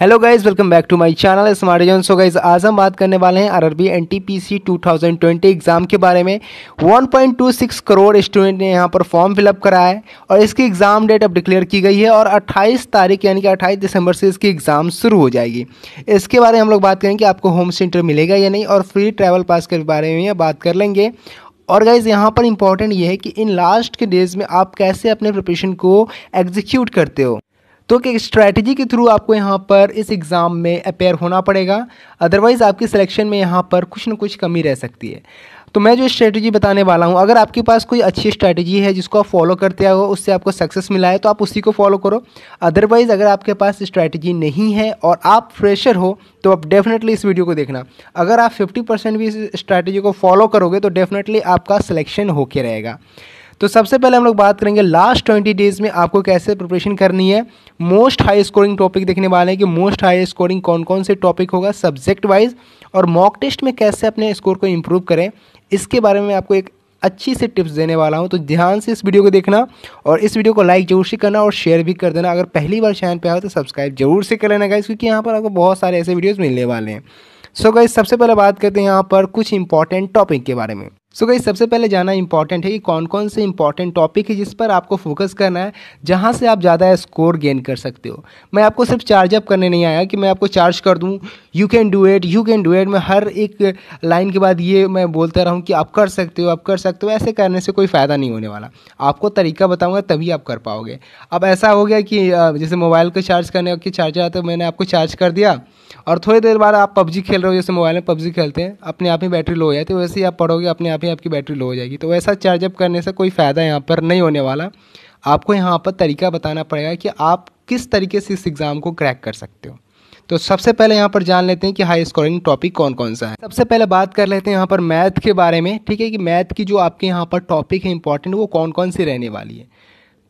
hello guys welcome back to my channel smart zone so guys आज हम बात करने वाले हैं आरआरबी एनटीपीसी 2020 एग्ज़ाम के बारे में 1.26 करोड़ स्टूडेंट ने यहाँ पर फॉर्म फिलअप करा है और इसकी एग्ज़ाम डेट अब डिक्लेयर की गई है और 28 तारीख यानी कि 28 दिसंबर से इसकी एग्ज़ाम शुरू हो जाएगी इसके बारे में हम लोग बात करेंगे आपको होम सेंटर मिलेगा या नहीं और फ्री ट्रैवल पास के बारे में बात कर लेंगे और गाइज यहाँ पर इंपॉर्टेंट ये है कि इन लास्ट के डेज़ में आप कैसे अपने प्रिपरेशन को एग्जीक्यूट करते हो तो एक स्ट्रैटेजी के थ्रू आपको यहाँ पर इस एग्ज़ाम में अपेयर होना पड़ेगा अदरवाइज़ आपकी सिलेक्शन में यहाँ पर कुछ ना कुछ कमी रह सकती है तो मैं जो स्ट्रैटेजी बताने वाला हूँ अगर आपके पास कोई अच्छी स्ट्रैटेजी है जिसको आप फॉलो करते हो उससे आपको सक्सेस मिला है तो आप उसी को फॉलो करो अदरवाइज़ अगर आपके पास स्ट्रैटेजी नहीं है और आप फ्रेशर हो तो आप डेफिनेटली इस वीडियो को देखना अगर आप 50 परसेंट भी इस स्ट्रैटेजी को फॉलो करोगे तो डेफिनेटली आपका सिलेक्शन होके रहेगा तो सबसे पहले हम लोग बात करेंगे लास्ट ट्वेंटी डेज़ में आपको कैसे प्रिपरेशन करनी है मोस्ट हाई स्कोरिंग टॉपिक देखने वाले हैं कि मोस्ट हाई स्कोरिंग कौन कौन से टॉपिक होगा सब्जेक्ट वाइज और मॉक टेस्ट में कैसे अपने स्कोर को इम्प्रूव करें इसके बारे में आपको एक अच्छी से टिप्स देने वाला हूँ तो ध्यान से इस वीडियो को देखना और इस वीडियो को लाइक जरूर से करना और शेयर भी कर देना अगर पहली बार चैनल पे आओ तो सब्सक्राइब जरूर से कर लेना गाइस क्योंकि यहाँ पर आपको बहुत सारे ऐसे वीडियोज़ मिलने वाले हैं सो so गाइस सबसे पहले बात करते हैं यहाँ पर कुछ इंपॉर्टेंट टॉपिक के बारे में सो so गई सबसे पहले जाना इंपॉर्टेंट है कि कौन कौन से इंपॉर्टेंट टॉपिक है जिस पर आपको फोकस करना है जहाँ से आप ज़्यादा स्कोर गेन कर सकते हो मैं आपको सिर्फ चार्ज अप करने नहीं आया कि मैं आपको चार्ज कर दूँ you can do it you can do it मैं हर एक लाइन के बाद ये मैं बोलता रहूँ कि आप कर सकते हो आप कर सकते हो ऐसे करने से कोई फ़ायदा नहीं होने वाला आपको तरीका बताऊँगा तभी आप कर पाओगे अब ऐसा हो गया कि जैसे मोबाइल को चार्ज करने के चार्जर आता मैंने आपको चार्ज कर दिया और थोड़ी देर बाद आप पबजी खेल रहे हो जैसे मोबाइल में पबजी खेलते हैं अपने आप ही बैटरी लो हो जाती है वैसे ही आप पढ़ोगे अपने आप ही ही आपकी बैटरी लो हो जाएगी तो वैसा चार्जअप करने से कोई फ़ायदा यहाँ पर नहीं होने वाला आपको यहाँ पर तरीका बताना पड़ेगा कि आप किस तरीके से इस एग्ज़ाम को क्रैक कर सकते हो तो सबसे पहले यहाँ पर जान लेते हैं कि हाई स्कोरिंग टॉपिक कौन कौन सा है सबसे पहले बात कर लेते हैं यहाँ पर मैथ के बारे में ठीक है कि मैथ की जो आपके यहाँ पर टॉपिक है इंपॉर्टेंट वो कौन कौन सी रहने वाली है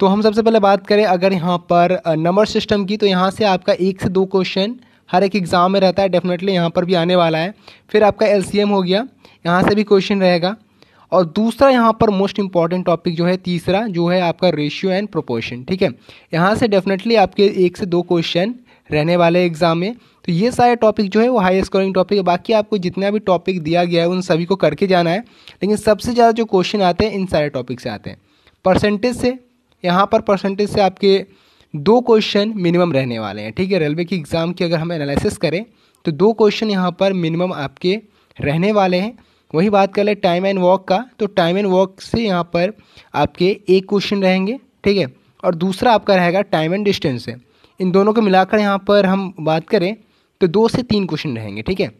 तो हम सबसे पहले बात करें अगर यहाँ पर नंबर सिस्टम की तो यहाँ से आपका एक से दो क्वेश्चन हर एक एग्ज़ाम में रहता है डेफिनेटली यहाँ पर भी आने वाला है फिर आपका एल हो गया यहाँ से भी क्वेश्चन रहेगा और दूसरा यहाँ पर मोस्ट इंपॉर्टेंट टॉपिक जो है तीसरा जो है आपका रेशियो एंड प्रोपोर्शन ठीक है यहाँ से डेफिनेटली आपके एक से दो क्वेश्चन रहने वाले एग्जाम में तो ये सारे टॉपिक जो है वो हाई स्कोरिंग टॉपिक है बाकी आपको जितना भी टॉपिक दिया गया है उन सभी को करके जाना है लेकिन सबसे ज़्यादा जो क्वेश्चन आते हैं इन सारे टॉपिक से आते हैं परसेंटेज से यहाँ पर परसेंटेज से आपके दो क्वेश्चन मिनिमम रहने वाले हैं ठीक है रेलवे की एग्ज़ाम की अगर हम एनालिसिस करें तो दो क्वेश्चन यहाँ पर मिनिमम आपके रहने वाले हैं वही बात कर ले टाइम एंड वॉक का तो टाइम एंड वॉक से यहाँ पर आपके एक क्वेश्चन रहेंगे ठीक है और दूसरा आपका रहेगा टाइम एंड डिस्टेंस से इन दोनों को मिलाकर यहाँ पर हम बात करें तो दो से तीन क्वेश्चन रहेंगे ठीक है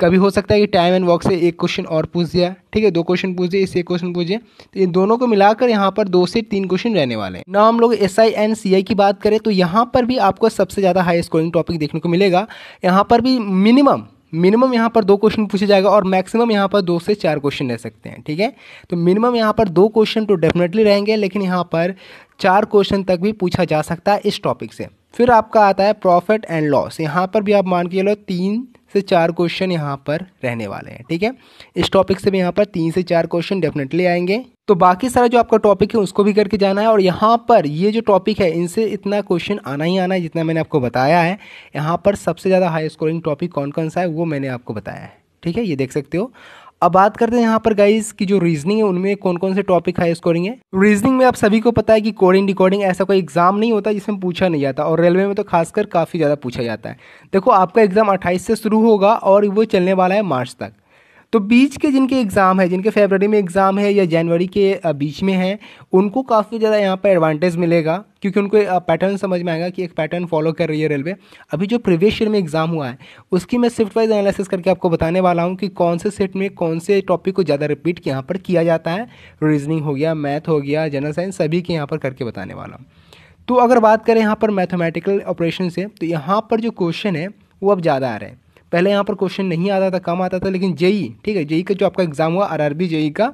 कभी हो सकता है कि टाइम एंड वॉक से एक क्वेश्चन और पूछ दिया ठीक है दो क्वेश्चन पूछ दिए इससे एक क्वेश्चन पूछ तो इन दोनों को मिलाकर यहाँ पर दो से तीन क्वेश्चन रहने वाले हैं ना हम लोग एस आई एंड सी आई की बात करें तो यहाँ पर भी आपको सबसे ज़्यादा हाई स्कोरिंग टॉपिक देखने को मिलेगा यहाँ पर भी मिनिमम मिनिमम यहाँ पर दो क्वेश्चन पूछा जाएगा और मैक्सिमम यहाँ पर दो से चार क्वेश्चन रह सकते हैं ठीक है तो मिनिमम यहाँ पर दो क्वेश्चन तो डेफिनेटली रहेंगे लेकिन यहाँ पर चार क्वेश्चन तक भी पूछा जा सकता है इस टॉपिक से फिर आपका आता है प्रॉफिट एंड लॉस यहाँ पर भी आप मान के चलो तीन से चार क्वेश्चन यहाँ पर रहने वाले हैं ठीक है इस टॉपिक से भी यहाँ पर तीन से चार क्वेश्चन डेफिनेटली आएंगे तो बाकी सारा जो आपका टॉपिक है उसको भी करके जाना है और यहाँ पर ये जो टॉपिक है इनसे इतना क्वेश्चन आना ही आना है जितना मैंने आपको बताया है यहाँ पर सबसे ज़्यादा हाई स्कोरिंग टॉपिक कौन कौन सा है वो मैंने आपको बताया है ठीक है ये देख सकते हो अब बात करते हैं यहाँ पर गाइज की जो रीजनिंग है उनमें कौन कौन से टॉपिक हाई स्कोरिंग है रीजनिंग में आप सभी को पता है कि कोडिंग डिकोडिंग ऐसा कोई एग्जाम नहीं होता जिसमें पूछा नहीं जाता और रेलवे में तो खासकर काफ़ी ज़्यादा पूछा जाता है देखो आपका एग्जाम अट्ठाईस से शुरू होगा और वो चलने वाला है मार्च तक तो बीच के जिनके एग्ज़ाम है जिनके फेबररी में एग्ज़ाम है या जनवरी के बीच में है उनको काफ़ी ज़्यादा यहाँ पर एडवांटेज मिलेगा क्योंकि उनको पैटर्न समझ में आएगा कि एक पैटर्न फॉलो कर रही है रेलवे अभी जो प्रीवियस ईयर में एग्ज़ाम हुआ है उसकी मैं शिफ्ट वाइज एनालिसिस करके आपको बताने वाला हूँ कि कौन से सेट में कौन से टॉपिक को ज़्यादा रिपीट यहाँ पर किया जाता है रीजनिंग हो गया मैथ हो गया जनरल साइंस सभी के यहाँ पर करके बताने वाला हूँ तो अगर बात करें यहाँ पर मैथमेटिकल ऑपरेशन से तो यहाँ पर जो क्वेश्चन है वो अब ज़्यादा आ रहे हैं पहले यहाँ पर क्वेश्चन नहीं आता था कम आता था लेकिन जेई ठीक है जेई का जो आपका एग्ज़ाम हुआ आर आर जेई का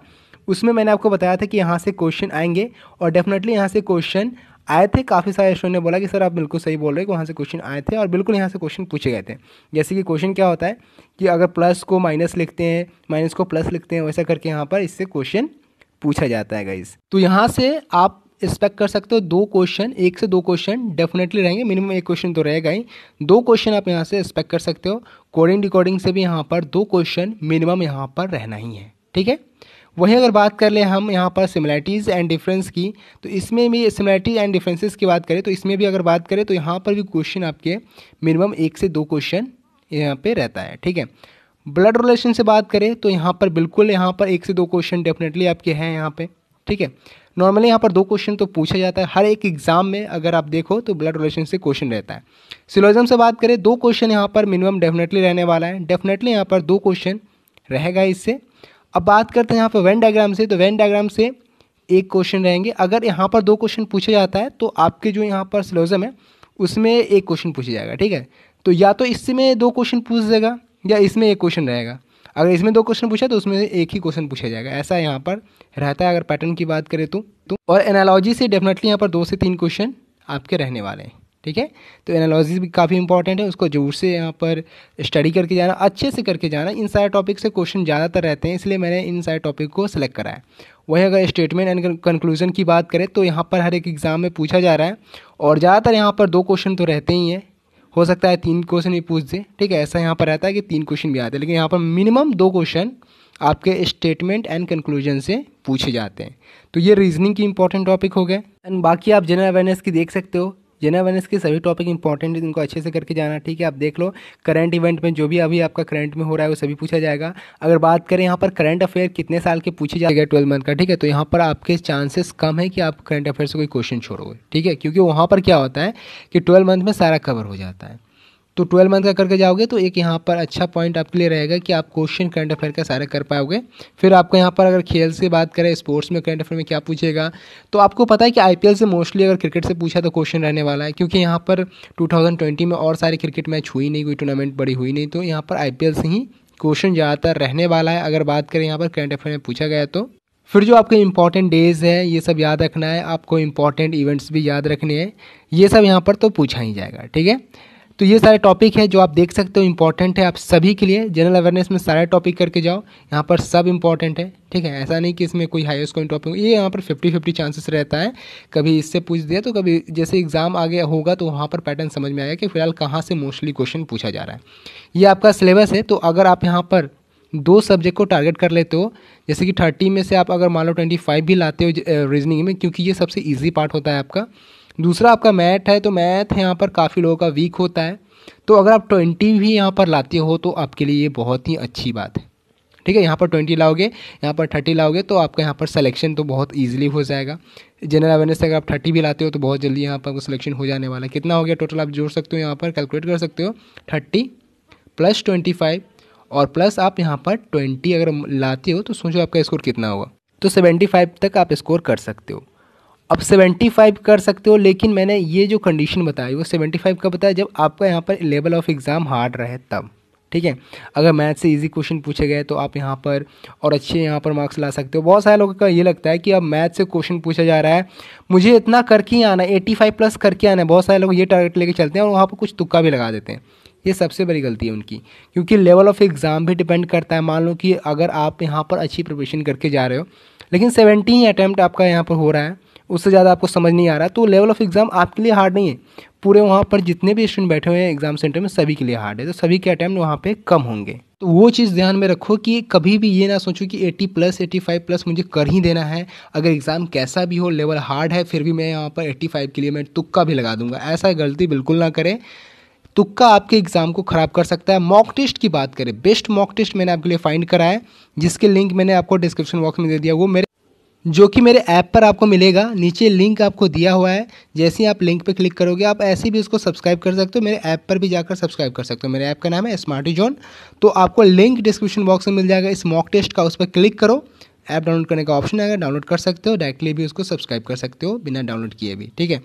उसमें मैंने आपको बताया था कि यहाँ से क्वेश्चन आएंगे और डेफिनेटली यहाँ से क्वेश्चन आए थे काफ़ी सारे स्टूडेंट ने बोला कि सर आप बिल्कुल सही बोल रहे हो वहाँ से क्वेश्चन आए थे और बिल्कुल यहाँ से क्वेश्चन पूछे गए थे जैसे कि क्वेश्चन क्या होता है कि अगर प्लस को माइनस लिखते हैं माइनस को प्लस लिखते हैं वैसा करके यहाँ पर इससे क्वेश्चन पूछा जाता है गाइज तो यहाँ से आप एक्सपेक्ट कर सकते हो दो क्वेश्चन एक से दो क्वेश्चन डेफिनेटली रहेंगे मिनिमम एक क्वेश्चन तो रहेगा ही दो क्वेश्चन आप यहाँ से एक्सपेक्ट कर सकते हो कोडिंग डिकोडिंग से भी यहाँ पर दो क्वेश्चन मिनिमम यहाँ पर रहना ही है ठीक है वहीं अगर बात कर ले हम यहाँ पर सिमिलैरिटीज़ एंड डिफरेंस की तो इसमें भी सिमिलैरिटीज एंड डिफरेंसेस की बात करें तो इसमें भी अगर बात करें तो यहाँ पर भी क्वेश्चन आपके मिनिमम एक से दो क्वेश्चन यहाँ पे रहता है ठीक है ब्लड रिलेशन से बात करें तो यहाँ पर बिल्कुल यहाँ पर एक से दो क्वेश्चन डेफिनेटली आपके हैं यहाँ पे ठीक है नॉर्मली यहाँ पर दो क्वेश्चन तो पूछा जाता है हर एक एग्जाम में अगर आप देखो तो ब्लड रिलेशन से क्वेश्चन रहता है सिलोजम से बात करें दो क्वेश्चन यहाँ पर मिनिमम डेफिनेटली रहने वाला है डेफिनेटली यहाँ पर दो क्वेश्चन रहेगा इससे अब बात करते हैं यहाँ पर वेन डायग्राम से तो वेन डायग्राम से एक क्वेश्चन रहेंगे अगर यहाँ पर दो क्वेश्चन पूछा जाता है तो आपके जो यहाँ पर सिलोजम है उसमें एक क्वेश्चन पूछा जाएगा ठीक है तो या तो इससे में दो क्वेश्चन पूछ देगा या इसमें एक क्वेश्चन रहेगा अगर इसमें दो क्वेश्चन पूछा तो उसमें एक ही क्वेश्चन पूछा जाएगा ऐसा यहाँ पर रहता है अगर पैटर्न की बात करें तो, तो और एनालॉजी से डेफिनेटली यहाँ पर दो से तीन क्वेश्चन आपके रहने वाले हैं ठीक है तो एनालॉजी भी काफ़ी इंपॉर्टेंट है उसको जोर से यहाँ पर स्टडी करके जाना अच्छे से करके जाना इन सारे टॉपिक से क्वेश्चन ज़्यादातर रहते हैं इसलिए मैंने इन सारे टॉपिक को सिलेक्ट करा है वहीं अगर स्टेटमेंट एंड कंक्लूजन की बात करें तो यहाँ पर हर एक एग्ज़ाम में पूछा जा रहा है और ज़्यादातर यहाँ पर दो क्वेश्चन तो रहते ही हैं हो सकता है तीन क्वेश्चन भी पूछ दे ठीक है ऐसा यहाँ पर रहता है कि तीन क्वेश्चन भी आते हैं लेकिन यहाँ पर मिनिमम दो क्वेश्चन आपके स्टेटमेंट एंड कंक्लूजन से पूछे जाते हैं तो ये रीजनिंग की इंपॉर्टेंट टॉपिक हो गए एंड बाकी आप जनरल अवेयरनेस की देख सकते हो जेन अवेयरनेस के सभी टॉपिक इंपॉर्टेंट है इनको अच्छे से करके जाना ठीक है आप देख लो करंट इवेंट में जो भी अभी आपका करंट में हो रहा है वो सभी पूछा जाएगा अगर बात करें यहाँ पर करंट अफेयर कितने साल के पूछे जाएगा ट्वेल्व मंथ का ठीक है तो यहाँ पर आपके चांसेस कम है कि आप करंट अफेयर से कोई क्वेश्चन छोड़ोगे ठीक है क्योंकि वहाँ पर क्या होता है कि ट्वेल्व मंथ में सारा कवर हो जाता है तो ट्वेल्व मंथ का करके जाओगे तो एक यहाँ पर अच्छा पॉइंट आपके लिए रहेगा कि आप क्वेश्चन करंट अफेयर का सारा कर पाओगे फिर आपको यहाँ पर अगर खेल से बात करें स्पोर्ट्स में करंट अफेयर में क्या पूछेगा तो आपको पता है कि आई से मोस्टली अगर क्रिकेट से पूछा तो क्वेश्चन रहने वाला है क्योंकि यहाँ पर टू में और सारी क्रिकेट मैच हुई नहीं कोई टूर्नामेंट बड़ी हुई नहीं तो यहाँ पर आई से ही क्वेश्चन ज़्यादातर रहने वाला है अगर बात करें यहाँ पर करंट अफेयर में पूछा गया तो फिर जो आपके इंपॉर्टेंट डेज है ये सब याद रखना है आपको इंपॉर्टेंट इवेंट्स भी याद रखने हैं ये सब यहाँ पर तो पूछा ही जाएगा ठीक है तो ये सारे टॉपिक हैं जो आप देख सकते हो इंपॉर्टेंट है आप सभी के लिए जनरल अवेयरनेस में सारे टॉपिक करके जाओ यहाँ पर सब इंपॉर्टेंट है ठीक है ऐसा नहीं कि इसमें कोई हाईएस्ट कोई टॉपिक ये यहाँ पर फिफ्टी फिफ्टी चांसेस रहता है कभी इससे पूछ दिया तो कभी जैसे एग्जाम आगे होगा तो वहाँ पर पैटर्न समझ में आया कि फिलहाल कहाँ से मोस्टली क्वेश्चन पूछा जा रहा है ये आपका सिलेबस है तो अगर आप यहाँ पर दो सब्जेक्ट को टारगेट कर लेते हो जैसे कि थर्टी में से आप अगर मान लो ट्वेंटी फाइव भी लाते हो रीजनिंग में क्योंकि ये सबसे ईजी पार्ट होता है आपका दूसरा आपका मैथ है तो मैथ यहाँ पर काफ़ी लोगों का वीक होता है तो अगर आप ट्वेंटी भी यहाँ पर लाते हो तो आपके लिए ये बहुत ही अच्छी बात है ठीक है यहाँ पर ट्वेंटी लाओगे यहाँ पर थर्टी लाओगे तो आपका यहाँ पर सिलेक्शन तो बहुत ईजिली हो जाएगा जनरल अवेयरनेस से अगर आप थर्टी भी लाते हो तो बहुत जल्दी यहाँ पर आपका सिलेक्शन हो जाने वाला है कितना हो गया टोटल आप जोड़ सकते हो यहाँ पर कैलकुलेट कर सकते हो थर्टी प्लस ट्वेंटी फाइव और प्लस आप यहाँ पर ट्वेंटी अगर लाते हो तो सोचो आपका स्कोर कितना होगा तो सेवेंटी फाइव तक आप स्कोर कर सकते हो अब 75 कर सकते हो लेकिन मैंने ये जो कंडीशन बताई वो 75 का बताया जब आपका यहाँ पर लेवल ऑफ एग्ज़ाम हार्ड रहे तब ठीक है अगर मैथ से इजी क्वेश्चन पूछे गए तो आप यहाँ पर और अच्छे यहाँ पर मार्क्स ला सकते हो बहुत सारे लोगों का ये लगता है कि अब मैथ से क्वेश्चन पूछा जा रहा है मुझे इतना करके ही आना है एट्टी फाइव प्लस करके आना है बहुत सारे लोग ये टारगेट लेके चलते हैं और वहाँ पर कुछ तुक्का भी लगा देते हैं ये सबसे बड़ी गलती है उनकी क्योंकि लेवल ऑफ एग्ज़ाम भी डिपेंड करता है मान लो कि अगर आप यहाँ पर अच्छी प्रिपरेशन करके जा रहे हो लेकिन सेवेंटी अटैम्प्ट आपका यहाँ पर हो रहा है उससे ज़्यादा आपको समझ नहीं आ रहा तो लेवल ऑफ एग्ज़ाम आपके लिए हार्ड नहीं है पूरे वहाँ पर जितने भी स्टूडेंट बैठे हुए हैं एग्ज़ाम सेंटर में सभी के लिए हार्ड है तो सभी के अटैम्प्ट वहाँ पे कम होंगे तो वो चीज़ ध्यान में रखो कि कभी भी ये ना सोचो कि 80 प्लस 85 प्लस मुझे कर ही देना है अगर एग्ज़ाम कैसा भी हो लेवल हार्ड है फिर भी मैं यहाँ पर 85 के लिए मैं तुक्का भी लगा दूंगा ऐसा गलती बिल्कुल ना करें तुक्का आपके एग्ज़ाम को ख़राब कर सकता है मॉक टेस्ट की बात करें बेस्ट मॉक टेस्ट मैंने आपके लिए फाइंड करा है जिसके लिंक मैंने आपको डिस्क्रिप्शन बॉक्स में दे दिया वो मेरे जो कि मेरे ऐप पर आपको मिलेगा नीचे लिंक आपको दिया हुआ है जैसे ही आप लिंक पर क्लिक करोगे आप ऐसे भी उसको सब्सक्राइब कर सकते हो मेरे ऐप पर भी जाकर सब्सक्राइब कर सकते हो मेरे ऐप का नाम है स्मार्टी जोन तो आपको लिंक डिस्क्रिप्शन बॉक्स में मिल जाएगा इस मॉक टेस्ट का उस पर क्लिक करो ऐप डाउनलोड करने का ऑप्शन आएगा डाउनलोड कर सकते हो डायरेक्टली भी उसको सब्सक्राइब कर सकते हो बिना डाउनलोड किए भी ठीक है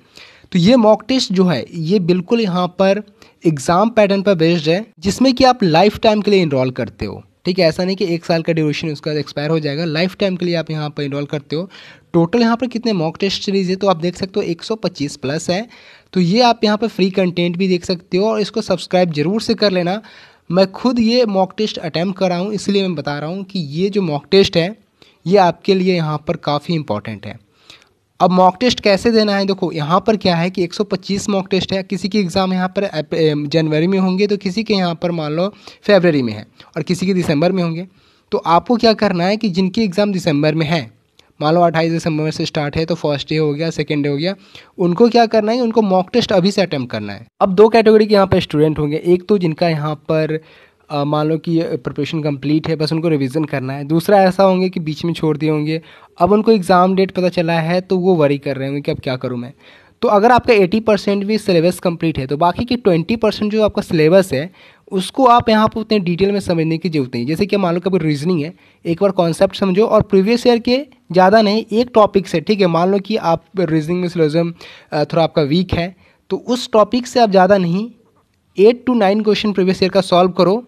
तो ये मॉक टेस्ट जो है ये बिल्कुल यहाँ पर एग्ज़ाम पैटर्न पर बेस्ड है जिसमें कि आप लाइफ टाइम के लिए इनरोल करते हो ठीक है ऐसा नहीं कि एक साल का ड्यूरेशन उसका एक्सपायर हो जाएगा लाइफ टाइम के लिए आप यहाँ पर इनरोल करते हो टोटल यहाँ पर कितने मॉक टेस्ट सीरीज है तो आप देख सकते हो 125 प्लस है तो ये आप यहाँ पर फ्री कंटेंट भी देख सकते हो और इसको सब्सक्राइब जरूर से कर लेना मैं खुद ये मॉक टेस्ट अटैम्प कर रहा हूँ इसलिए मैं बता रहा हूँ कि ये जो मॉक टेस्ट है ये आपके लिए यहाँ पर काफ़ी इंपॉर्टेंट है अब मॉक टेस्ट कैसे देना है देखो यहाँ पर क्या है कि 125 मॉक टेस्ट है किसी की एग्ज़ाम यहाँ पर जनवरी में होंगे तो किसी के यहाँ पर मान लो फेबररी में है और किसी के दिसंबर में होंगे तो आपको क्या करना है कि जिनकी एग्ज़ाम दिसंबर में है मान लो अट्ठाईस दिसंबर से स्टार्ट है तो फर्स्ट डे हो गया सेकेंड डे हो गया उनको क्या करना है उनको मॉक टेस्ट अभी से अटैम्प्ट करना है अब दो कैटेगरी के यहाँ पर स्टूडेंट होंगे एक तो जिनका यहाँ पर मान लो कि प्रिपरेशन कंप्लीट है बस उनको रिवीजन करना है दूसरा ऐसा होंगे कि बीच में छोड़ दिए होंगे अब उनको एग्ज़ाम डेट पता चला है तो वो वरी कर रहे होंगे कि अब क्या करूँ मैं तो अगर आपका 80 परसेंट भी सिलेबस कंप्लीट है तो बाकी के 20 परसेंट जो आपका सिलेबस है उसको आप यहाँ पर उतने डिटेल में समझने की जरूरत नहीं जैसे कि मान लो कभी रीजनिंग है एक बार कॉन्सेप्ट समझो और प्रीवियस ईयर के ज़्यादा नहीं एक टॉपिक से ठीक है मान लो कि आप रीजनिंग में सिलोजम थोड़ा आपका वीक है तो उस टॉपिक से आप ज़्यादा नहीं eight to nine question previous year का सॉल्व करो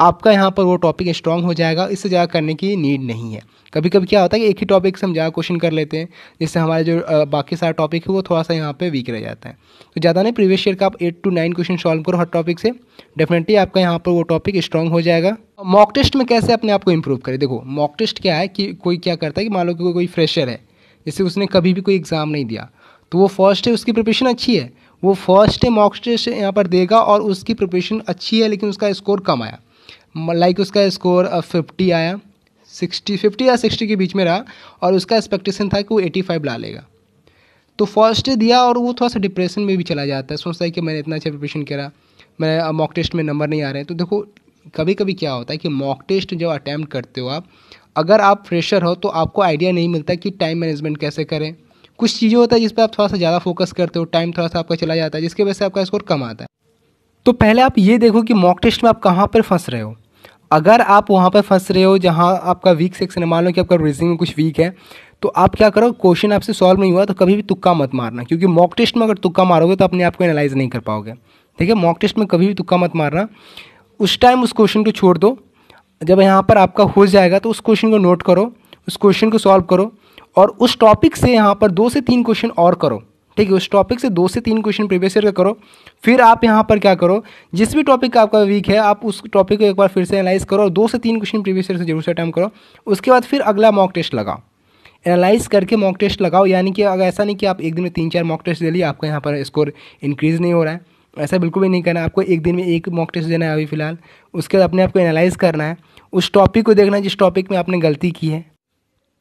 आपका यहाँ पर वो टॉपिक स्ट्रॉन्ग हो जाएगा इससे ज़्यादा करने की नीड नहीं है कभी कभी क्या होता है कि एक ही टॉपिक से हम ज़्यादा क्वेश्चन कर लेते हैं जिससे हमारे जो बाकी सारा टॉपिक है वो थोड़ा सा यहाँ पे वीक रह जाता है तो ज़्यादा नहीं प्रीवियस ईयर का आप eight to nine question solve करो हर टॉपिक से डेफिनेटली आपका यहाँ पर वो टॉपिक स्ट्रॉन्ग हो जाएगा मॉक टेस्ट में कैसे अपने आप को इम्प्रूव करें देखो मॉक टेस्ट क्या है कि कोई क्या करता है कि मान लो कि कोई फ्रेशर है जैसे उसने कभी भी कोई एग्ज़ाम नहीं दिया तो वो फर्स्ट है उसकी प्रिपरेशन अच्छी है वो फर्स्ट मॉक टेस्ट यहाँ पर देगा और उसकी प्रिपरेशन अच्छी है लेकिन उसका स्कोर कम आया लाइक उसका स्कोर अब फिफ्टी आया सिक्सटी फिफ्टी या सिक्सटी के बीच में रहा और उसका एक्सपेक्टेशन था कि वो एटी फाइव ला लेगा तो फर्स्ट दिया और वो थोड़ा सा डिप्रेशन में भी चला जाता है सोचता है कि मैंने इतना अच्छा प्रिपरेशन करा मैं मॉक टेस्ट में नंबर नहीं आ रहे हैं तो देखो कभी कभी क्या होता है कि मॉक टेस्ट जब अटैम्प्ट करते हो आप अगर आप फ्रेशर हो तो आपको आइडिया नहीं मिलता कि टाइम मैनेजमेंट कैसे करें कुछ चीज़ें होता है जिस पर आप थोड़ा सा ज़्यादा फोकस करते हो टाइम थोड़ा सा आपका चला जाता है जिसकी वजह से आपका स्कोर कम आता है तो पहले आप ये देखो कि मॉक टेस्ट में आप कहाँ पर फंस रहे हो अगर आप वहाँ पर फंस रहे हो जहाँ आपका वीक सेक्शन मान लो कि आपका रीजनिंग में कुछ वीक है तो आप क्या करो क्वेश्चन आपसे सॉल्व नहीं हुआ तो कभी भी तुक्का मत मारना क्योंकि मॉक टेस्ट में अगर तुक्का मारोगे तो अपने आप को एनालाइज नहीं कर पाओगे ठीक है मॉक टेस्ट में कभी भी तुक्का मत मारना उस टाइम उस क्वेश्चन को छोड़ दो जब यहाँ पर आपका हो जाएगा तो उस क्वेश्चन को नोट करो उस क्वेश्चन को सॉल्व करो और उस टॉपिक से यहाँ पर दो से तीन क्वेश्चन और करो ठीक है उस टॉपिक से दो से तीन क्वेश्चन प्रीवियस ईयर का करो फिर आप यहाँ पर क्या करो जिस भी टॉपिक का आपका वीक है आप उस टॉपिक को एक बार फिर से एनालाइज करो और दो से तीन क्वेश्चन प्रीवियस ईयर से जरूर से अटैम्प करो उसके बाद फिर अगला मॉक टेस्ट लगाओ एनालाइज करके मॉक टेस्ट लगाओ यानी कि अगर ऐसा नहीं कि आप एक दिन में तीन चार मॉक टेस्ट दे लिए आपका यहाँ पर स्कोर इंक्रीज़ नहीं हो रहा है ऐसा बिल्कुल भी नहीं करना है आपको एक दिन में एक मॉक टेस्ट देना है अभी फिलहाल उसके बाद अपने आप को एनालाइज करना है उस टॉपिक को देखना है जिस टॉपिक में आपने गलती की है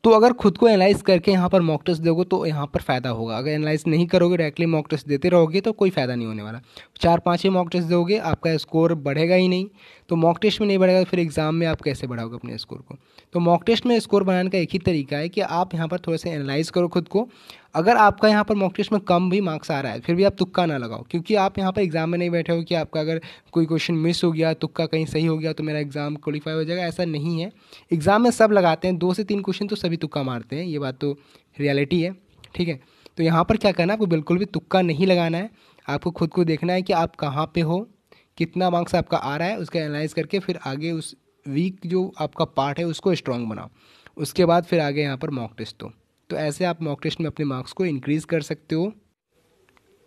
तो अगर खुद को एनालाइज करके यहाँ पर मॉक टेस्ट दोगे तो यहाँ पर फ़ायदा होगा अगर एनालाइज नहीं करोगे डायरेक्टली मॉक टेस्ट देते रहोगे तो कोई फ़ायदा नहीं होने वाला चार पाँच ही मॉक टेस्ट दोगे आपका स्कोर बढ़ेगा ही नहीं तो मॉक टेस्ट में नहीं बढ़ेगा तो फिर एग्ज़ाम में आप कैसे बढ़ाओगे अपने स्कोर को तो मॉक टेस्ट में स्कोर बनाने का एक ही तरीका है कि आप यहाँ पर थोड़ा सा एनालाइज करो खुद को अगर आपका यहाँ पर मॉक टेस्ट में कम भी मार्क्स आ रहा है फिर भी आप तुक्का ना लगाओ क्योंकि आप यहाँ पर एग्ज़ाम में नहीं बैठे हो कि आपका अगर कोई क्वेश्चन मिस हो गया तुक्का कहीं सही हो गया तो मेरा एग्ज़ाम क्वालिफाई हो जाएगा ऐसा नहीं है एग्ज़ाम में सब लगाते हैं दो से तीन क्वेश्चन तो सभी तुक्का मारते हैं ये बात तो रियलिटी है ठीक है तो यहाँ पर क्या करना है आपको बिल्कुल भी तुक्का नहीं लगाना है आपको खुद को देखना है कि आप कहाँ पे हो कितना मार्क्स आपका आ रहा है उसका एनालाइज करके फिर आगे उस वीक जो आपका पार्ट है उसको स्ट्रॉन्ग बनाओ उसके बाद फिर आगे यहाँ पर मॉक टेस्ट दो तो ऐसे आप मॉक टेस्ट में अपने मार्क्स को इंक्रीज़ कर सकते हो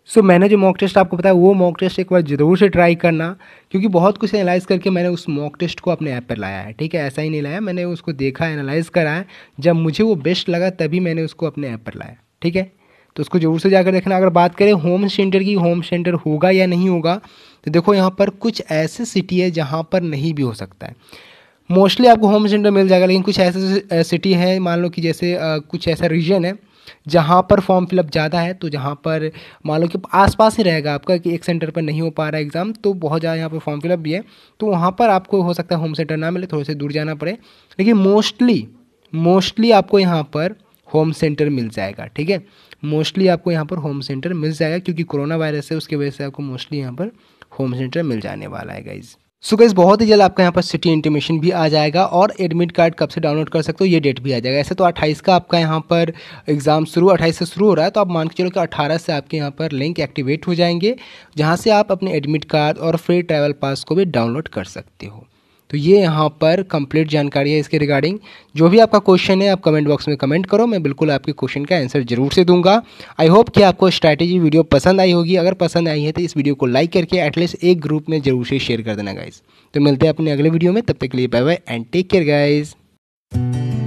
सो so, मैंने जो मॉक टेस्ट आपको बताया वो मॉक टेस्ट एक बार ज़रूर से ट्राई करना क्योंकि बहुत कुछ एनालाइज करके मैंने उस मॉक टेस्ट को अपने ऐप पर लाया है ठीक है ऐसा ही नहीं लाया मैंने उसको देखा एनालाइज करा है जब मुझे वो बेस्ट लगा तभी मैंने उसको अपने ऐप पर लाया ठीक है तो उसको ज़रूर से जाकर देखना अगर बात करें होम सेंटर की होम सेंटर होगा या नहीं होगा तो देखो यहाँ पर कुछ ऐसे सिटी है जहाँ पर नहीं भी हो सकता है मोस्टली आपको होम सेंटर मिल जाएगा लेकिन कुछ ऐसे सिटी है मान लो कि जैसे कुछ ऐसा रीजन है जहाँ पर फॉर्म फिलअप ज़्यादा है तो जहाँ पर मान लो कि आसपास ही रहेगा आपका कि एक सेंटर पर नहीं हो पा रहा है एग्ज़ाम तो बहुत ज़्यादा यहाँ पर फॉर्म फिलअप भी है तो वहाँ पर आपको हो सकता है होम सेंटर ना मिले थोड़े से दूर जाना पड़े लेकिन मोस्टली मोस्टली आपको यहाँ पर होम सेंटर मिल जाएगा ठीक है मोस्टली आपको यहाँ पर होम सेंटर मिल जाएगा क्योंकि कोरोना वायरस है उसकी वजह से आपको मोस्टली यहाँ पर होम सेंटर मिल जाने वाला है गाइज़ सो गाइज बहुत ही जल्द आपका यहाँ पर सिटी इंटीमेशन भी आ जाएगा और एडमिट कार्ड कब से डाउनलोड कर सकते हो ये डेट भी आ जाएगा ऐसे तो 28 का आपका यहाँ पर एग्ज़ाम शुरू 28 से शुरू हो रहा है तो आप मान के चलो कि 18 से आपके यहाँ पर लिंक एक्टिवेट हो जाएंगे जहाँ से आप अपने एडमिट कार्ड और फ्री ट्रैवल पास को भी डाउनलोड कर सकते हो तो ये यहाँ पर कंप्लीट जानकारी है इसके रिगार्डिंग जो भी आपका क्वेश्चन है आप कमेंट बॉक्स में कमेंट करो मैं बिल्कुल आपके क्वेश्चन का आंसर जरूर से दूंगा आई होप कि आपको स्ट्रैटेजी वीडियो पसंद आई होगी अगर पसंद आई है तो इस वीडियो को लाइक करके एटलीस्ट एक ग्रुप में जरूर से शेयर कर देना गाइज तो मिलते हैं अपने अगले वीडियो में तब तक के लिए bye bye and take care guys